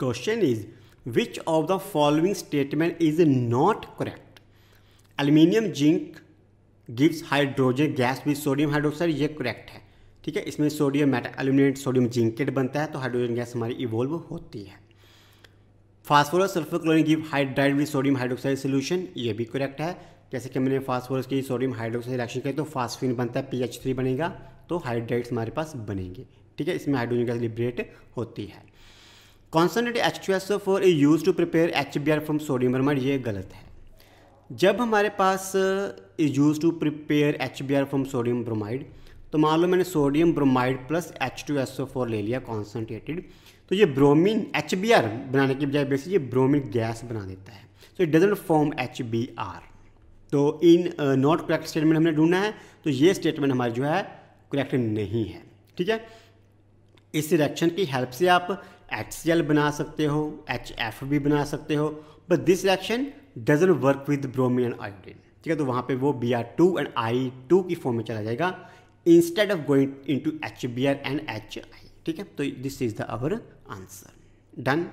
question is which of the following statement is not correct aluminium zinc gives hydrogen gas with sodium hydroxide ये correct है ठीक है इसमें sodium meta aluminate sodium zincate बनता है तो हाइड्रोजन गैस हमारी इवोल्व होती है phosphorus sulphur chlorine give hydride with sodium hydroxide solution ये भी करेक्ट है जैसे कि मैंने फास्फोरस की सोडियम हाइड्रोक्साइड रिएक्शन करी तो फास्फिन बनता है पीएच थ्री बनेगा तो हाइड्राइड्स हमारे पास बनेंगे ठीक है इसमें हाइड्रोजन गैस लिबरेट होती है concentrate H two S O four is use to prepare H B R from sodium bromide ये गलत है जब हमारे पास is use to prepare H B R from sodium bromide तो मान लो मैंने sodium bromide plus H two S O four ले लिया कॉन्सनट्रेटेड तो ये ब्रोमिन एच बी आर बनाने की बजाय बेसिस ये ब्रोमिन गैस बना देता है so it doesn't form H B R तो इन नॉट करेक्ट स्टेटमेंट हमने ढूंढना है तो ये स्टेटमेंट हमारी जो है करेक्ट नहीं है ठीक है इस रिएक्शन की हेल्प से आप एच सी एल बना सकते हो एच एफ भी बना सकते हो but this reaction doesn't work with bromine and iodine ठीक है तो वहाँ पे वो B R two and I two की फॉर्म में चला जाएगा instead of going to H B R and H I ठीक है तो this is the our answer done